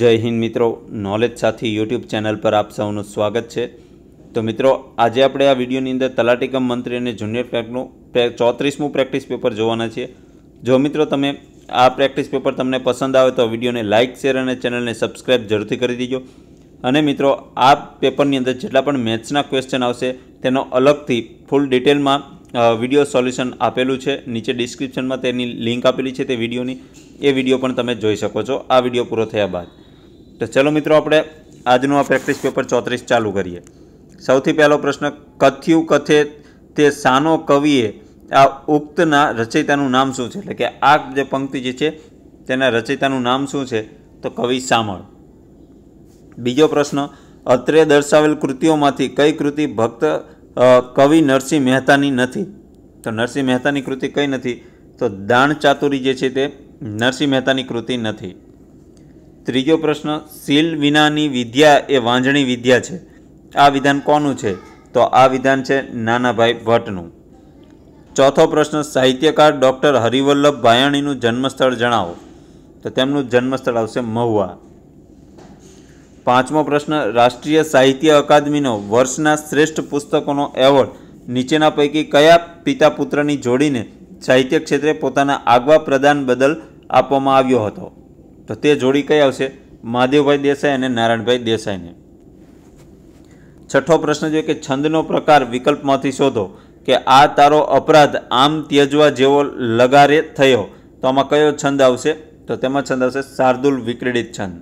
જય હિન્દ મિત્રો નોલેજ સાથી યુટ્યુબ ચેનલ પર આપ સૌનું સ્વાગત છે તો મિત્રો આજે આપણે આ વિડીયોની અંદર તલાટીકમ મંત્રી અને જુનિયર પેકનું ચોત્રીસમું પ્રેક્ટિસ પેપર જોવાના છીએ જો મિત્રો તમે આ પ્રેક્ટિસ પેપર તમને પસંદ આવે તો વિડીયોને લાઇક શેર અને ચેનલને સબસ્ક્રાઇબ જરૂરથી કરી દીજો અને મિત્રો આ પેપરની અંદર જેટલા પણ મેથ્સના ક્વેશ્ચન આવશે તેનો અલગથી ફૂલ ડિટેલમાં વિડીયો સોલ્યુશન આપેલું છે નીચે ડિસ્ક્રિપ્શનમાં તેની લિંક આપેલી છે તે વિડીયોની એ વિડીયો પણ તમે જોઈ શકો છો આ વિડીયો પૂરો થયા બાદ તો ચલો મિત્રો આપણે આજનું આ પ્રેક્ટિસ પેપર ચોત્રીસ ચાલુ કરીએ સૌથી પહેલો પ્રશ્ન કથ્યું કથે તે સાનો કવિએ આ ઉક્તના રચયિતાનું નામ શું છે એટલે કે આ જે પંક્તિ જે છે તેના રચયિતાનું નામ શું છે તો કવિ સામળ બીજો પ્રશ્ન અત્રે દર્શાવેલ કૃતિઓમાંથી કઈ કૃતિ ભક્ત કવિ નરસિંહ મહેતાની નથી તો નરસિંહ મહેતાની કૃતિ કઈ નથી તો દાણ ચાતુરી જે છે તે નરસિંહ મહેતાની કૃતિ નથી ત્રીજો પ્રશ્ન શીલ વિનાની વિદ્યા એ વાંજણી વિદ્યા છે આ વિધાન કોનું છે તો આ વિધાન છે નાનાભાઈ ભટ્ટનું ચોથો પ્રશ્ન સાહિત્યકાર ડૉક્ટર હરિવલ્લભ ભાયાણીનું જન્મસ્થળ જણાવો તો તેમનું જન્મસ્થળ આવશે મહુવા પાંચમો પ્રશ્ન રાષ્ટ્રીય સાહિત્ય અકાદમીનો વર્ષના શ્રેષ્ઠ પુસ્તકોનો એવોર્ડ નીચેના પૈકી કયા પિતા પુત્રની જોડીને સાહિત્ય ક્ષેત્રે પોતાના આગવા પ્રદાન બદલ આપવામાં આવ્યો હતો તો તે જોડી કઈ આવશે મહાદેવભાઈ દેસાઈ અને નારાયણભાઈ દેસાઈને છઠ્ઠો પ્રશ્ન જોઈએ કે છંદનો પ્રકાર વિકલ્પમાંથી શોધો કે આ તારો અપરાધ આમ ત્યજવા જેવો લગારે થયો તો આમાં કયો છંદ આવશે તો તેમાં છંદ આવશે શાર્દુલ વિક્રીડિત છંદ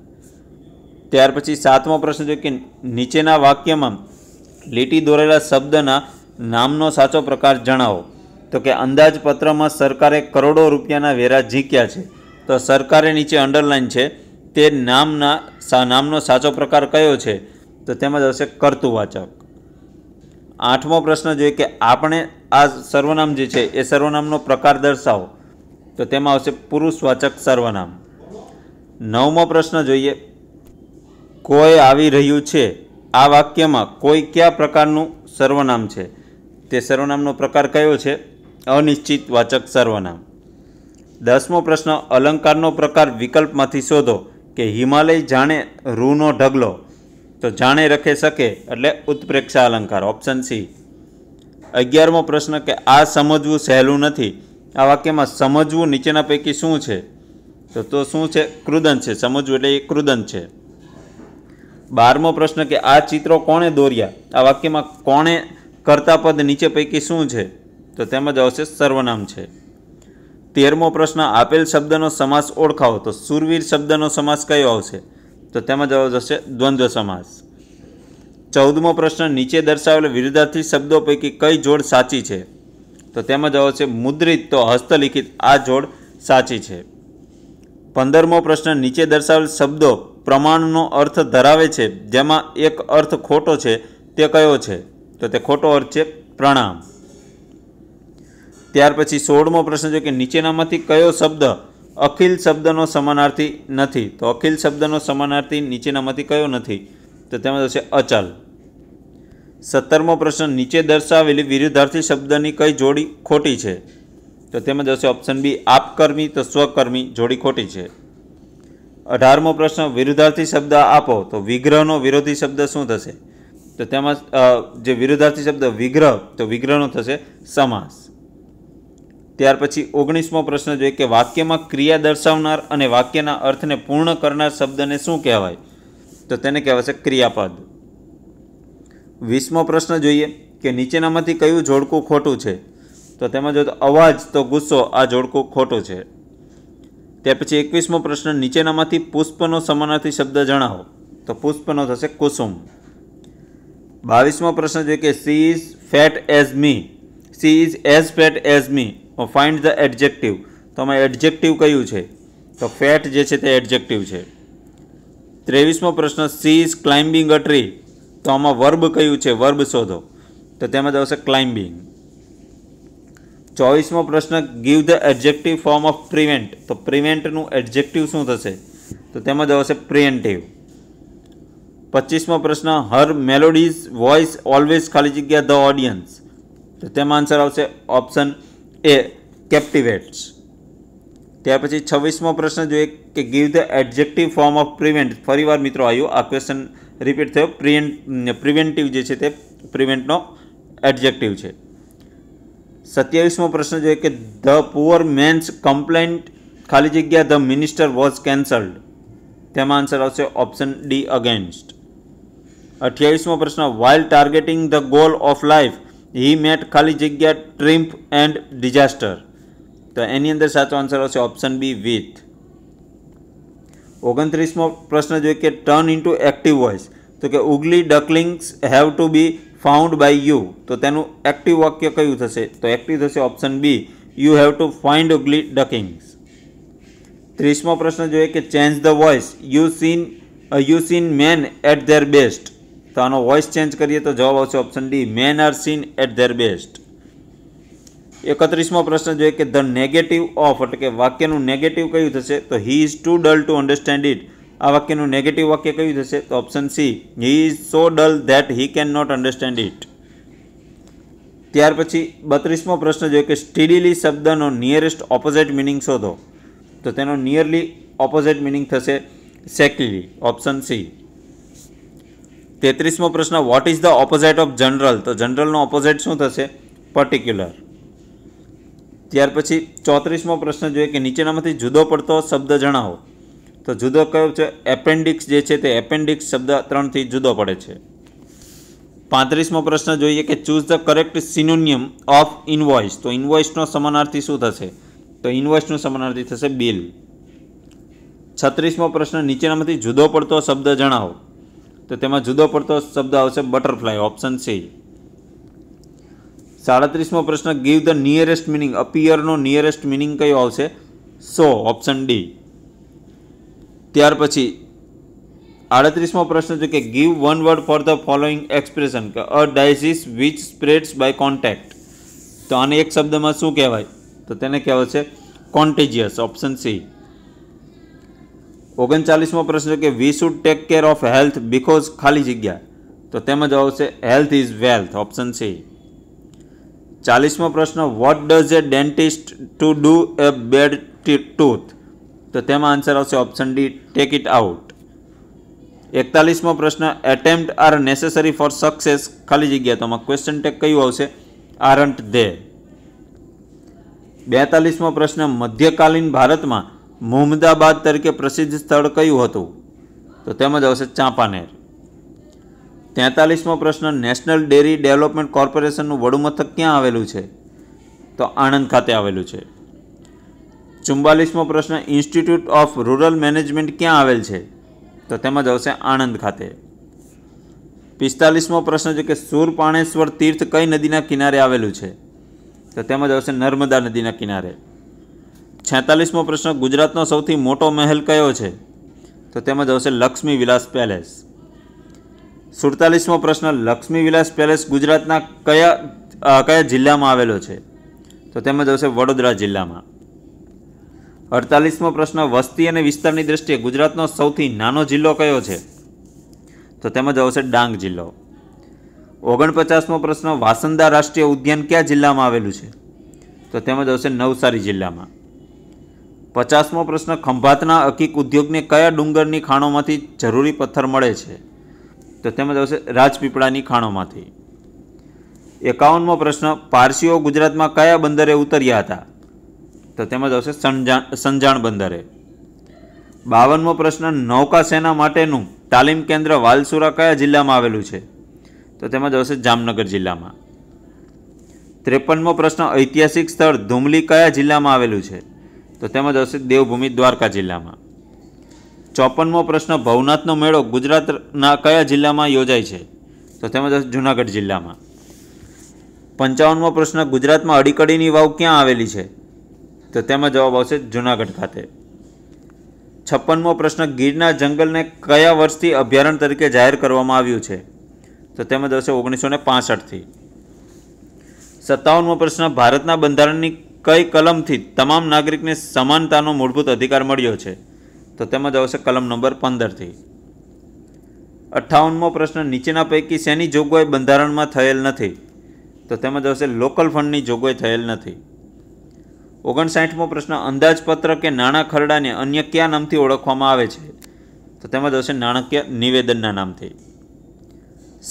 ત્યાર પછી સાતમો પ્રશ્ન જોઈએ કે નીચેના વાક્યમાં લીટી દોરેલા શબ્દના નામનો સાચો પ્રકાર જણાવો તો કે અંદાજપત્રમાં સરકારે કરોડો રૂપિયાના વેરા ઝીંક્યા છે તો સરકારે નીચે અંડરલાઇન છે તે નામના સા નામનો સાચો પ્રકાર કયો છે તો તેમાં જ આવશે કર્તુવાચક આઠમો પ્રશ્ન જોઈએ કે આપણે આ સર્વનામ જે છે એ સર્વનામનો પ્રકાર દર્શાવો તો તેમાં આવશે પુરુષવાચક સર્વનામ નવમો પ્રશ્ન જોઈએ કોઈ આવી રહ્યું છે આ વાક્યમાં કોઈ કયા પ્રકારનું સર્વનામ છે તે સર્વનામનો પ્રકાર કયો છે અનિશ્ચિત વાચક સર્વનામ દસમો પ્રશ્ન અલંકારનો પ્રકાર વિકલ્પમાંથી શોધો કે હિમાલય જાણે રૂનો ઢગલો તો જાણે રખે શકે એટલે ઉત્પ્રેક્ષા અલંકાર ઓપ્શન સી અગિયારમો પ્રશ્ન કે આ સમજવું સહેલું નથી આ વાક્યમાં સમજવું નીચેના પૈકી શું છે તો તો શું છે ક્રુદન છે સમજવું એટલે એ ક્રુદન છે બારમો પ્રશ્ન કે આ ચિત્રો કોણે દોર્યા આ વાક્યમાં કોણે કર્તાપદ નીચે પૈકી શું છે તો તેમાં જ આવશે સર્વનામ છે તેરમો પ્રશ્ન આપેલ શબ્દનો સમાસ ઓળખાવો તો સુરવીર શબ્દનો સમાસ કયો આવશે તો તેમાં જવાબ જશે દ્વંદ્વ સમાસ ચૌદમો પ્રશ્ન નીચે દર્શાવેલ વિરુદ્ધાર્થી શબ્દો પૈકી કઈ જોડ સાચી છે તો તેમાં જવાબ છે મુદ્રિત તો હસ્તલિખિત આ જોડ સાચી છે પંદરમો પ્રશ્ન નીચે દર્શાવેલ શબ્દો પ્રમાણનો અર્થ ધરાવે છે જેમાં એક અર્થ ખોટો છે તે કયો છે તો તે ખોટો અર્થ છે પ્રણામ ત્યાર પછી સોળમો પ્રશ્ન છે કે નીચેનામાંથી કયો શબ્દ અખિલ શબ્દનો સમાનાર્થી નથી તો અખિલ શબ્દનો સમાનાર્થી નીચેનામાંથી કયો નથી તો તેમાં થશે અચલ સત્તરમો પ્રશ્ન નીચે દર્શાવેલી વિરુદ્ધાર્થી શબ્દની કઈ જોડી ખોટી છે તો તેમાં જશે ઓપ્શન બી આપકર્મી તો સ્વકર્મી જોડી ખોટી છે અઢારમો પ્રશ્ન વિરુદ્ધાર્થી શબ્દ આપો તો વિગ્રહનો વિરોધી શબ્દ શું થશે તો તેમાં જે વિરુદ્ધાર્થી શબ્દ વિગ્રહ તો વિગ્રહનો થશે સમાસ ત્યાર પછી ઓગણીસમો પ્રશ્ન જોઈએ કે વાક્યમાં ક્રિયા દર્શાવનાર અને વાક્યના અર્થને પૂર્ણ કરનાર શબ્દને શું કહેવાય તો તેને કહેવાશે ક્રિયાપદ વીસમો પ્રશ્ન જોઈએ કે નીચેનામાંથી કયું જોડકું ખોટું છે તો તેમાં જો અવાજ તો ગુસ્સો આ જોડકું ખોટું છે ત્યાર પછી એકવીસમો પ્રશ્ન નીચેનામાંથી પુષ્પનો સમાનાર્થી શબ્દ જણાવો તો પુષ્પનો થશે કુસુમ બાવીસમો પ્રશ્ન જોઈએ કે she is fat as me she is as fat as me find the adjective તો આમાં એડજેક્ટિવ કયું છે તો ફેટ જે છે તે એડજેક્ટિવ છે ત્રેવીસમો પ્રશ્ન she is climbing a tree તો આમાં વર્બ કયું છે વર્બ શોધો તો તેમાં આવશે ક્લાઇમ્બિંગ ચોવીસમો પ્રશ્ન give the adjective form of prevent તો પ્રિવેન્ટનું એડજેક્ટિવ શું થશે તો તેમાં આવશે પ્રિવેન્ટિવ પચીસમો પ્રશ્ન હર મેલોડીઝ વોઇસ ઓલવેઝ ખાલી જગ્યા ધ ઓડિયન્સ તો તેમાં આન્સર આવશે ઓપ્શન એ કેપ્ટિવેટ્સ ત્યાર પછી છવ્વીસમો પ્રશ્ન જોઈએ કે give the adjective form of prevent ફરીવાર મિત્રો આવ્યું આ ક્વેશ્ચન રિપીટ થયો પ્રિવેન્ટ પ્રિવેન્ટિવ જે છે તે પ્રિવેન્ટનો એડજેક્ટિવ છે સત્યાવીસમો પ્રશ્ન જોઈએ કે ધ પુઅર મેન્સ કમ્પ્લેન્ટ ખાલી જગ્યા ધ મિનિસ્ટર વોઝ કેન્સલ્ડ તેમાં આન્સર આવશે ઓપ્શન ડી અગેન્સ્ટ અઠ્યાવીસમો પ્રશ્ન while targeting the goal of life he met ખાલી જગ્યા ટ્રિમ્પ એન્ડ ડિઝાસ્ટર તો એની અંદર સાચો આન્સર આવશે ઓપ્શન બી વિથ ઓગણત્રીસમો પ્રશ્ન જોઈએ કે ટર્ન ઇન્ટુ એક્ટિવ વોઇસ તો કે ugly ducklings have to be found by you તો તેનું એક્ટિવ વાક્ય કયું થશે તો એક્ટિવ થશે option B you have to find ugly ducklings ત્રીસમો પ્રશ્ન જોઈએ કે change the voice you seen you seen man at their best તો આનો વોઇસ ચેન્જ કરીએ તો જવાબ આવશે option D men are seen at their best એકત્રીસમો પ્રશ્ન જોઈએ કે ધ નેગેટિવ ઓફ એટલે કે વાક્યનું નેગેટિવ કયું થશે તો he is too dull to understand it આ વાક્યનું નેગેટિવ વાક્ય કયું થશે તો option C he is so dull that he can not understand it ત્યાર પછી બત્રીસમો પ્રશ્ન જોઈએ કે સ્ટીડીલી શબ્દનો નિયરેસ્ટ ઓપોઝિટ મિનિંગ શોધો તો તેનો નિયરલી ઓપોઝિટ મિનિંગ થશે સેકલી ઓપ્શન સી તેત્રીસમો પ્રશ્ન what is the opposite of general તો જનરલનો ઓપોઝિટ શું થશે પર્ટિક્યુલર ત્યાર પછી ચોત્રીસમો પ્રશ્ન જોઈએ કે નીચેનામાંથી જુદો પડતો શબ્દ જણાવો તો જુદો કયો છે એપેન્ડિક્સ જે છે તે એપેન્ડિક્સ શબ્દ ત્રણથી જુદો પડે છે પાંત્રીસમો પ્રશ્ન જોઈએ કે choose the correct synonym of invoice તો ઇન્વોઇસનો સમાનાર્થી શું થશે તો ઇન્વોઇસનું સમાનાર્થી થશે બિલ છત્રીસમો પ્રશ્ન નીચેનામાંથી જુદો પડતો શબ્દ જણાવો તો તેમાં જુદો પડતો શબ્દ આવશે બટરફ્લાય ઓપ્શન સી સાડત્રીસમો પ્રશ્ન ગીવ ધ નિયરેસ્ટ મિનિંગ અપિયરનો નિયરેસ્ટ મિનિંગ કયો આવશે સો ઓપ્શન ડી ત્યાર પછી આડત્રીસમો પ્રશ્ન છે કે give one word for the following expression કે a disease which spreads by contact તો આને એક શબ્દમાં શું કહેવાય તો તેને કહેવાય છે કોન્ટેજિયસ ઓપ્શન સી ઓગણચાલીસમો પ્રશ્ન કે we should take care of health because ખાલી જગ્યા તો તેમાં જવાબ છે health is wealth option C ચાલીસમો પ્રશ્ન what does a dentist to do a bad tooth તો તેમાં આન્સર આવશે option D take it out એકતાલીસમો પ્રશ્ન attempt are necessary for success ખાલી જગ્યા તો આમાં ક્વેશ્ચન ટેક કયું આવશે આરન્ટ ધે બેતાલીસમો પ્રશ્ન મધ્યકાલીન ભારતમાં મોહમ્મદાબાદ તરીકે પ્રસિદ્ધ સ્થળ કયું હતું તો તેમાં આવશે ચાંપાનેર તેતાલીસમો પ્રશ્ન નેશનલ ડેરી ડેવલપમેન્ટ કોર્પોરેશનનું વડુમથક ક્યાં આવેલું છે તો આણંદ ખાતે આવેલું છે ચુમ્બાલીસમો પ્રશ્ન ઇન્સ્ટિટ્યૂટ ઓફ રૂરલ મેનેજમેન્ટ ક્યાં આવેલ છે તો તેમાં આવશે આણંદ ખાતે પિસ્તાલીસમો પ્રશ્ન છે કે સુરપાણેશ્વર તીર્થ કઈ નદીના કિનારે આવેલું છે તો તેમાં આવશે નર્મદા નદીના કિનારે છેતાલીસમો પ્રશ્ન ગુજરાતનો સૌથી મોટો મહેલ કયો છે તો તેમાં આવશે લક્ષ્મી વિલાસ પેલેસ સુડતાલીસમો પ્રશ્ન લક્ષ્મી વિલાસ પેલેસ ગુજરાતના કયા કયા જિલ્લામાં આવેલો છે તો તેમાં આવશે વડોદરા જિલ્લામાં અડતાલીસમો પ્રશ્ન વસ્તી અને વિસ્તારની દ્રષ્ટિએ ગુજરાતનો સૌથી નાનો જિલ્લો કયો છે તો તેમાં આવશે ડાંગ જિલ્લો ઓગણપચાસમો પ્રશ્ન વાસંદા રાષ્ટ્રીય ઉદ્યાન કયા જિલ્લામાં આવેલું છે તો તેમાં આવશે નવસારી જિલ્લામાં પચાસમો પ્રશ્ન ખંભાતના અકીક ઉદ્યોગને કયા ડુંગરની ખાણોમાંથી જરૂરી પથ્થર મળે છે તો તેમાં આવશે રાજપીપળાની ખાણોમાંથી એકાવનમો પ્રશ્ન પારસીઓ ગુજરાતમાં કયા બંદરે ઉતર્યા હતા તો તેમાં આવશે સંજાણ સંજાણ બંદરે બાવનમો પ્રશ્ન નૌકા સેના માટેનું તાલીમ કેન્દ્ર વાલસુરા કયા જિલ્લામાં આવેલું છે તો તેમાં આવશે જામનગર જિલ્લામાં ત્રેપનમો પ્રશ્ન ઐતિહાસિક સ્થળ ધુમલી કયા જિલ્લામાં આવેલું છે તો તેમજ હશે દેવભૂમિ દ્વારકા જિલ્લામાં ચોપનમો પ્રશ્ન ભવનાથનો મેળો ગુજરાતના કયા જિલ્લામાં યોજાય છે તો તેમજ હશે જૂનાગઢ જિલ્લામાં પંચાવનમો પ્રશ્ન ગુજરાતમાં અડીકડીની વાવ ક્યાં આવેલી છે તો તેમાં જવાબ આવશે જૂનાગઢ ખાતે છપ્પનમો પ્રશ્ન ગીરના જંગલને કયા વર્ષથી અભયારણ્ય તરીકે જાહેર કરવામાં આવ્યું છે તો તેમાં આવશે ઓગણીસો ને પાસઠથી સત્તાવનમો પ્રશ્ન ભારતના બંધારણની કઈ કલમથી તમામ નાગરિકને સમાનતાનો મૂળભૂત અધિકાર મળ્યો છે તો તેમાં જ આવશે કલમ નંબર પંદરથી અઠ્ઠાવનમો પ્રશ્ન નીચેના પૈકી શેની જોગવાઈ બંધારણમાં થયેલ નથી તો તેમાં જ આવશે લોકલ ફંડની જોગવાઈ થયેલ નથી ઓગણસાઠમો પ્રશ્ન અંદાજપત્ર કે નાણાં ખરડાને અન્ય કયા નામથી ઓળખવામાં આવે છે તો તેમાં જ આવશે નાણાકીય નિવેદનના નામથી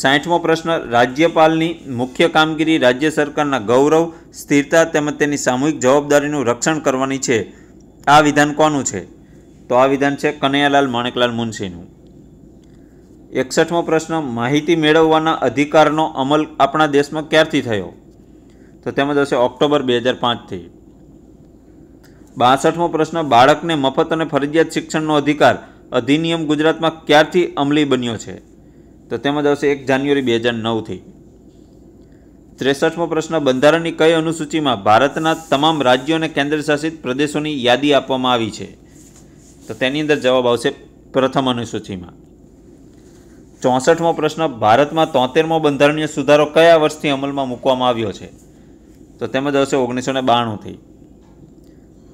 સાઠમો પ્રશ્ન રાજ્યપાલની મુખ્ય કામગીરી રાજ્ય સરકારના ગૌરવ સ્થિરતા તેમજ તેની સામૂહિક જવાબદારીનું રક્ષણ કરવાની છે આ વિધાન કોનું છે તો આ વિધાન છે કનૈયાલાલ માણેકલાલ મુનશીનું એકસઠમો પ્રશ્ન માહિતી મેળવવાના અધિકારનો અમલ આપણા દેશમાં ક્યારથી થયો તો તેમાં જશે ઓક્ટોબર બે હજાર પાંચથી બાસઠમો પ્રશ્ન બાળકને મફત અને ફરજિયાત શિક્ષણનો અધિકાર અધિનિયમ ગુજરાતમાં ક્યારથી અમલી બન્યો છે તો તેમાં આવશે એક જાન્યુઆરી બે હજાર નવથી ત્રેસઠમો પ્રશ્ન બંધારણની કઈ અનુસૂચિમાં ભારતના તમામ રાજ્યો અને કેન્દ્રશાસિત પ્રદેશોની યાદી આપવામાં આવી છે તો તેની અંદર જવાબ આવશે પ્રથમ અનુસૂચિમાં ચોસઠમો પ્રશ્ન ભારતમાં તોતેરમો બંધારણીય સુધારો કયા વર્ષથી અમલમાં મૂકવામાં આવ્યો છે તો તેમાં આવશે ઓગણીસો ને બાણુંથી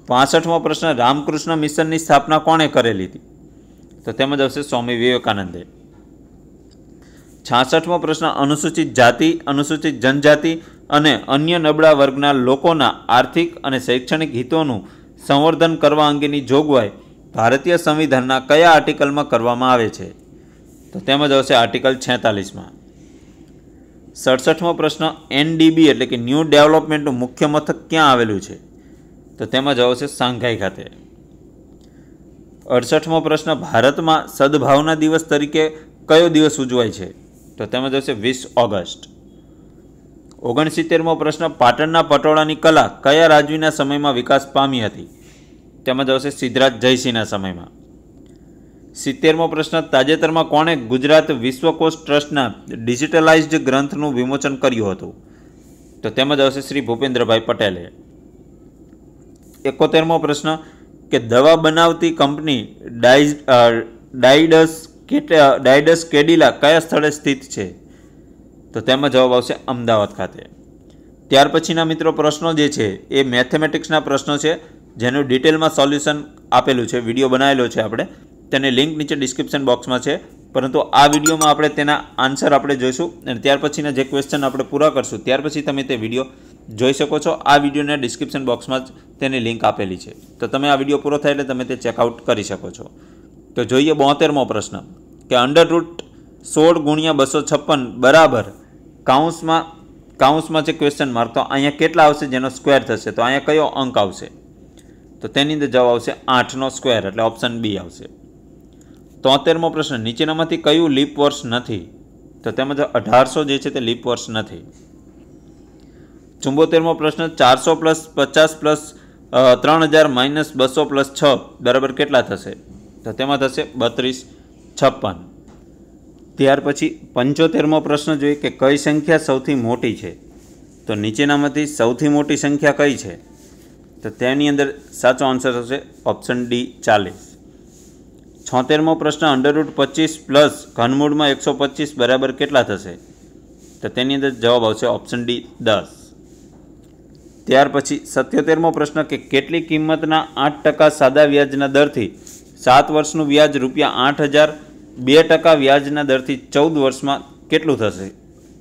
પાસઠમો પ્રશ્ન રામકૃષ્ણ મિશનની સ્થાપના કોણે કરેલી હતી તો તેમાં આવશે સ્વામી વિવેકાનંદે છાસઠમો પ્રશ્ન અનુસૂચિત જાતિ અનુસૂચિત જનજાતિ અને અન્ય નબળા વર્ગના લોકોના આર્થિક અને શૈક્ષણિક હિતોનું સંવર્ધન કરવા અંગેની જોગવાઈ ભારતીય સંવિધાનના કયા આર્ટિકલમાં કરવામાં આવે છે તો તેમજ આવશે આર્ટિકલ છેતાલીસમાં સડસઠમો પ્રશ્ન એનડીબી એટલે કે ન્યૂ ડેવલપમેન્ટનું મુખ્ય મથક ક્યાં આવેલું છે તો તેમાં જવાબ છે સાંઘાઈ ખાતે અડસઠમો પ્રશ્ન ભારતમાં સદભાવના દિવસ તરીકે કયો દિવસ ઉજવાય છે તો તેમાં જશે વીસ ઓગસ્ટ ઓગણસિત્તેરમો પ્રશ્ન પાટણના પટોળાની કલા કયા રાજવીના સમયમાં વિકાસ પામી હતી તેમાં જશે સિદ્ધરાજ જયસિંહના સમયમાં સિત્તેરમો પ્રશ્ન તાજેતરમાં કોણે ગુજરાત વિશ્વકોશ ટ્રસ્ટના ડિજિટલાઇઝ્ડ ગ્રંથનું વિમોચન કર્યું હતું તો તેમાં આવશે શ્રી ભૂપેન્દ્રભાઈ પટેલે એકોતેરમો પ્રશ્ન કે દવા બનાવતી કંપની ડાઇઝ ડાઇડસ ડાયડસ કેડિલા કયા સ્થળે સ્થિત છે તો તેમાં જવાબ આવશે અમદાવાદ ખાતે ત્યાર પછીના મિત્રો પ્રશ્નો જે છે એ મેથેમેટિક્સના પ્રશ્નો છે જેનું ડિટેલમાં સોલ્યુશન આપેલું છે વિડીયો બનાવેલો છે આપણે તેને લિંક નીચે ડિસ્ક્રિપ્શન બોક્સમાં છે પરંતુ આ વિડીયોમાં આપણે તેના આન્સર આપણે જોઈશું અને ત્યાર પછીના જે ક્વેશ્ચન આપણે પૂરા કરશું ત્યાર પછી તમે તે વિડીયો જોઈ શકો છો આ વિડીયોના ડિસ્ક્રિપ્શન બોક્સમાં જ તેની લિંક આપેલી છે તો તમે આ વિડીયો પૂરો થાય એટલે તમે તે ચેકઆઉટ કરી શકો છો તો જોઈએ બોતેરમો પ્રશ્ન કે અંડર રૂટ સોળ ગુણ્યા બસો છપ્પન બરાબર કાઉન્સમાં કાઉન્સમાં છે ક્વેશ્ચન માર્ક તો અહીંયા કેટલા આવશે જેનો સ્ક્વેર થશે તો અહીંયા કયો અંક આવશે તો તેની અંદર જવાબ આવશે આઠનો સ્ક્વેર એટલે ઓપ્શન બી આવશે તોતેરમો પ્રશ્ન નીચેનામાંથી કયું લીપ વર્ષ નથી તો તેમજ અઢારસો જે છે તે લીપ વર્ષ નથી ચુંબોતેરમો પ્રશ્ન ચારસો પ્લસ પચાસ પ્લસ ત્રણ હજાર માઇનસ બસો પ્લસ છ બરાબર કેટલા થશે તો તેમાં થશે બત્રીસ છપ્પન ત્યાર પછી પંચોતેરમો પ્રશ્ન જોઈએ કે કઈ સંખ્યા સૌથી મોટી છે તો નીચેનામાંથી સૌથી મોટી સંખ્યા કઈ છે તો તેની અંદર સાચો આન્સર થશે ઓપ્શન ડી ચાલીસ છોતેરમો પ્રશ્ન અંડરરૂટ પચીસ પ્લસ ઘનમૂળમાં એકસો પચીસ બરાબર કેટલા થશે તો તેની અંદર જવાબ આવશે ઓપ્શન ડી દસ ત્યાર પછી સત્યોતેરમો પ્રશ્ન કે કેટલી કિંમતના આઠ ટકા સાદા વ્યાજના દરથી સાત વર્ષનું વ્યાજ રૂપિયા આઠ હજાર બે ટકા વ્યાજના દરથી ચૌદ વર્ષમાં કેટલું થશે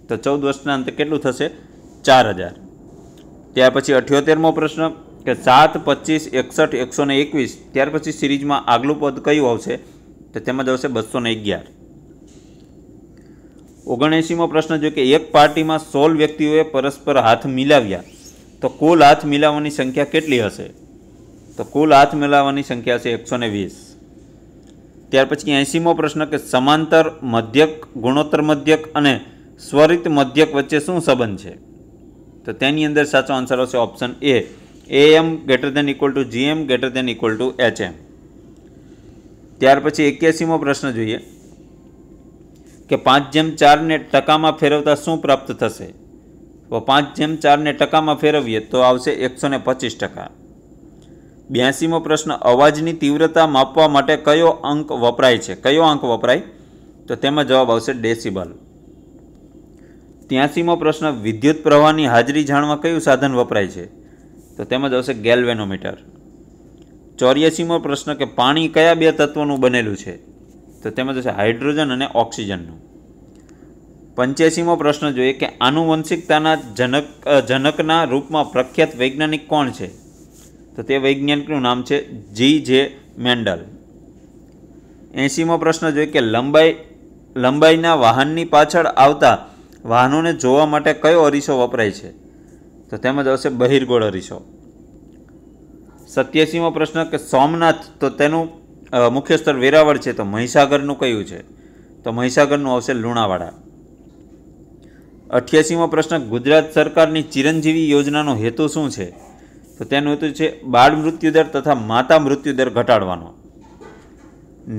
તો ચૌદ વર્ષના અંતે કેટલું થશે ચાર હજાર ત્યાર પછી અઠ્યોતેરમો પ્રશ્ન કે સાત પચીસ એકસઠ એકસો ને એકવીસ ત્યાર પછી સિરીઝમાં આગલું પદ કયું આવશે તો તેમાં જ આવશે બસો ને અગિયાર ઓગણએંશીમો પ્રશ્ન જો કે એક પાર્ટીમાં સોળ વ્યક્તિઓએ પરસ્પર હાથ મિલાવ્યા તો કુલ હાથ મિલાવવાની સંખ્યા કેટલી હશે તો કુલ હાથ મિલાવવાની સંખ્યા છે એકસો ને વીસ ત્યાર પછી એંસીમો પ્રશ્ન કે સમાંતર મધ્યક ગુણોત્તર મધ્યક અને સ્વરિત મધ્યક વચ્ચે શું સંબંધ છે તો તેની અંદર સાચો આન્સર આવશે option A M greater than equal to GM greater than equal to HM ત્યાર પછી એક્યાસીમો પ્રશ્ન જોઈએ કે પાંચ જેમ ચારને ટકામાં ફેરવતા શું પ્રાપ્ત થશે પાંચ જેમ ચારને ટકામાં ફેરવીએ તો આવશે એકસો ને પચીસ ટકા બ્યાસીમો પ્રશ્ન અવાજની તીવ્રતા માપવા માટે કયો અંક વપરાય છે કયો અંક વપરાય તો તેમાં જવાબ આવશે ડેસિબલ ત્યાસીમો પ્રશ્ન વિદ્યુત પ્રવાહની હાજરી જાણવા કયું સાધન વપરાય છે તો તેમાં જ આવશે ગેલ્વેનોમીટર ચોર્યાસીમો પ્રશ્ન કે પાણી કયા બે તત્વોનું બનેલું છે તો તેમાં જશે હાઇડ્રોજન અને ઓક્સિજનનું પંચ્યાસીમો પ્રશ્ન જોઈએ કે આનુવંશિકતાના જનક જનકના રૂપમાં પ્રખ્યાત વૈજ્ઞાનિક કોણ છે તો તે વૈજ્ઞાનિકનું નામ છે જી જે મેન્ડલ એંસીમો પ્રશ્ન જોઈએ કે લંબાઈ લંબાઈના વાહનની પાછળ આવતા વાહનોને જોવા માટે કયો અરીસો વપરાય છે તો તેમાં આવશે બહિર્ગોળ અરીસો સત્યાસીમો પ્રશ્ન કે સોમનાથ તો તેનું મુખ્ય સ્થળ વેરાવળ છે તો મહીસાગરનું કયું છે તો મહીસાગરનું આવશે લુણાવાડા અઠ્યાસીમો પ્રશ્ન ગુજરાત સરકારની ચિરંજીવી યોજનાનો હેતુ શું છે તો તેનું હેતુ છે બાળ મૃત્યુદર તથા માતા મૃત્યુદર ઘટાડવાનો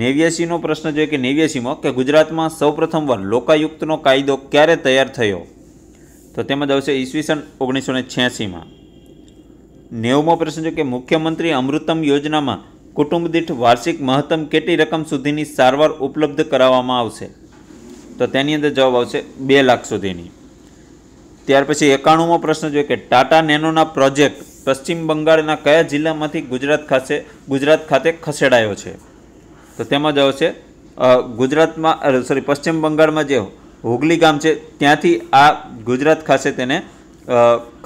નેવ્યાસીનો પ્રશ્ન જોઈએ કે નેવ્યાસીમાં કે ગુજરાતમાં સૌપ્રથમવાર લોકાયુક્તનો કાયદો ક્યારે તૈયાર થયો તો તેમાં આવશે ઈસવીસન ઓગણીસો ને છ્યાસીમાં નેવુંમો પ્રશ્ન છે કે મુખ્યમંત્રી અમૃતમ યોજનામાં કુટુંબ દીઠ વાર્ષિક મહત્તમ કેટલી રકમ સુધીની સારવાર ઉપલબ્ધ કરાવવામાં આવશે તો તેની અંદર જવાબ આવશે બે લાખ સુધીની ત્યાર પછી એકાણુંમો પ્રશ્ન જોઈએ કે ટાટા નેનોના પ્રોજેક્ટ પશ્ચિમ બંગાળના કયા જિલ્લામાંથી ગુજરાત ખાતે ગુજરાત ખાતે ખસેડાયો છે તો તેમાં જ આવશે ગુજરાતમાં સોરી પશ્ચિમ બંગાળમાં જે હુગલી ગામ છે ત્યાંથી આ ગુજરાત ખાતે તેને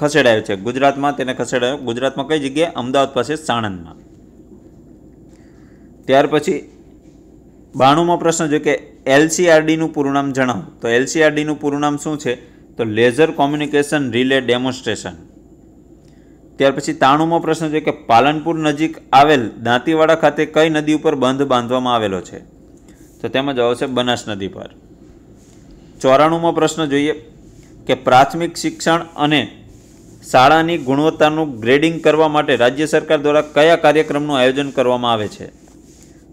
ખસેડાયો છે ગુજરાતમાં તેને ખસેડાયો ગુજરાતમાં કઈ જગ્યાએ અમદાવાદ પાસે સાણંદમાં ત્યાર પછી બાણુંમાં પ્રશ્ન જો કે એલસીઆરડીનું પૂરું નામ જણાવો તો એલસીઆરડીનું પૂરું નામ શું છે તો લેઝર કોમ્યુનિકેશન રિલે ડેમોન્સ્ટ્રેશન ત્યાર પછી તાણુંમો પ્રશ્ન છે કે પાલનપુર નજીક આવેલ દાંતીવાડા ખાતે કઈ નદી ઉપર બંધ બાંધવામાં આવેલો છે તો તેમાં જવાબ છે બનાસ નદી પર ચોરાણુંમો પ્રશ્ન જોઈએ કે પ્રાથમિક શિક્ષણ અને શાળાની ગુણવત્તાનું ગ્રેડિંગ કરવા માટે રાજ્ય સરકાર દ્વારા કયા કાર્યક્રમનું આયોજન કરવામાં આવે છે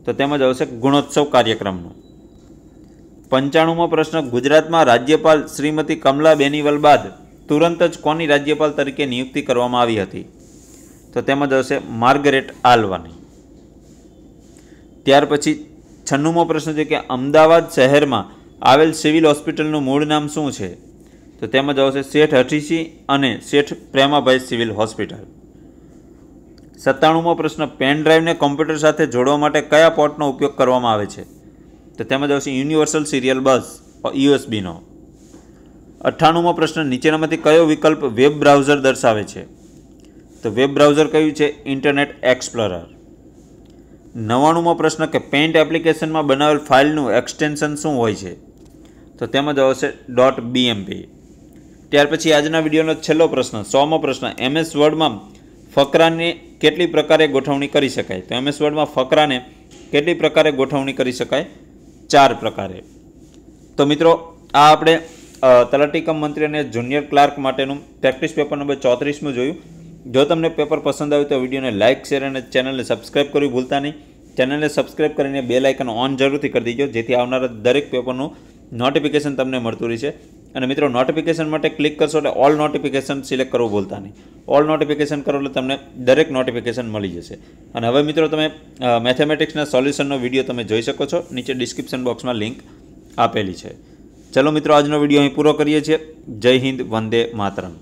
તો તેમાં આવશે ગુણોત્સવ કાર્યક્રમનું પંચાણુંમો પ્રશ્ન ગુજરાતમાં રાજ્યપાલ શ્રીમતી કમલા બેનીવલ બાદ તુરંત જ કોની રાજ્યપાલ તરીકે નિયુક્તિ કરવામાં આવી હતી તો તેમાં આવશે માર્ગરેટ આલ્વાની ત્યાર પછી છન્નુમો પ્રશ્ન છે કે અમદાવાદ શહેરમાં આવેલ સિવિલ હોસ્પિટલનું મૂળ નામ શું છે તો તેમાં આવશે શેઠ હઠીસી અને શેઠ પ્રેમાભાઈ સિવિલ હોસ્પિટલ સત્તાણુંમો પ્રશ્ન પેન ડ્રાઈવને કોમ્પ્યુટર સાથે જોડવા માટે કયા પોર્ટનો ઉપયોગ કરવામાં આવે છે તો તેમાં આવશે યુનિવર્સલ સિરિયલ બસ યુએસબીનો અઠ્ઠાણુંમો પ્રશ્ન નીચેનામાંથી કયો વિકલ્પ વેબ બ્રાઉઝર દર્શાવે છે તો વેબ બ્રાઉઝર કયું છે ઇન્ટરનેટ એક્સપ્લોરર નવ્વાણુંમો પ્રશ્ન કે પેન્ટ એપ્લિકેશનમાં બનાવેલ ફાઇલનું એક્સટેન્શન શું હોય છે તો તેમાં જવાબ છે ડોટ બીએમપી ત્યાર પછી આજના વિડીયોનો છેલ્લો પ્રશ્ન સોમો પ્રશ્ન એમએસ વર્ડમાં ફકરાને કેટલી પ્રકારે ગોઠવણી કરી શકાય તો એમએસ વર્ડમાં ફકરાને કેટલી પ્રકારે ગોઠવણી કરી શકાય ચાર પ્રકારે તો મિત્રો આ આપણે તલાટીકમ મંત્રી અને જુનિયર ક્લાર્ક માટેનું પ્રેક્ટિસ પેપર નંબર ચોત્રીસમું જોયું જો તમને પેપર પસંદ આવ્યું તો વિડીયોને લાઇક શેર અને ચેનલને સબસ્ક્રાઇબ કરવી ભૂલતા નહીં ચેનલને સબસ્ક્રાઇબ કરીને બે લાઇકન ઓન જરૂરથી કરી દીજો જેથી આવનારા દરેક પેપરનું નોટિફિકેશન તમને મળતું રહેશે અને મિત્રો નોટિફિકેશન માટે ક્લિક કરશો એટલે ઓલ નોટિફિકેશન સિલેક્ટ કરવું ભૂલતા નહીં ઓલ નોટિફિકેશન કરો એટલે તમને દરેક નોટિફિકેશન મળી જશે અને હવે મિત્રો તમે મેથેમેટિક્સના સોલ્યુશનનો વિડીયો તમે જોઈ શકો છો નીચે ડિસ્ક્રિપ્શન બોક્સમાં લિંક આપેલી છે ચલો મિત્રો આજનો વિડીયો અહીં પૂરો કરીએ છીએ જય હિન્દ વંદે માતરમ